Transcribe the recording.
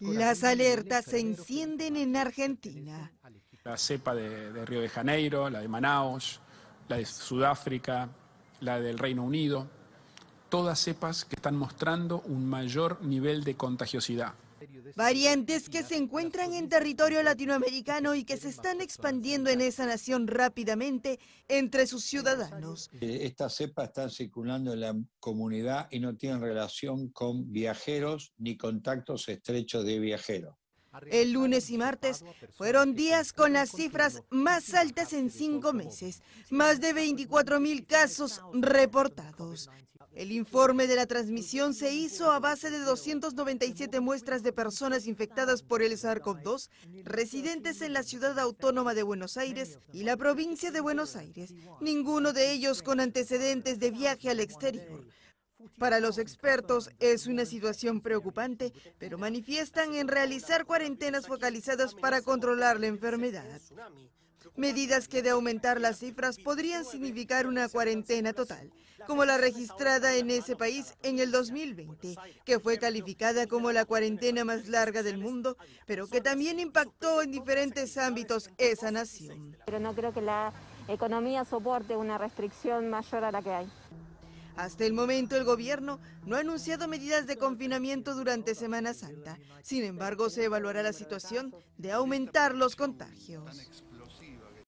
Las alertas se encienden en Argentina. La cepa de, Río de Janeiro, la de Manaus, la de Sudáfrica, la del Reino Unido, todas cepas que están mostrando un mayor nivel de contagiosidad. Variantes que se encuentran en territorio latinoamericano y que se están expandiendo en esa nación rápidamente entre sus ciudadanos. Eh, Estas cepas están circulando en la comunidad y no tienen relación con viajeros ni contactos estrechos de viajeros. El lunes y martes fueron días con las cifras más altas en cinco meses, más de 24 mil casos reportados. El informe de la transmisión se hizo a base de 297 muestras de personas infectadas por el SARS-CoV-2 residentes en la ciudad autónoma de Buenos Aires y la provincia de Buenos Aires, ninguno de ellos con antecedentes de viaje al exterior. Para los expertos es una situación preocupante, pero manifiestan en realizar cuarentenas focalizadas para controlar la enfermedad. Medidas que de aumentar las cifras podrían significar una cuarentena total, como la registrada en ese país en el 2020, que fue calificada como la cuarentena más larga del mundo, pero que también impactó en diferentes ámbitos esa nación. Pero no creo que la economía soporte una restricción mayor a la que hay. Hasta el momento el gobierno no ha anunciado medidas de confinamiento durante Semana Santa. Sin embargo, se evaluará la situación de aumentar los contagios.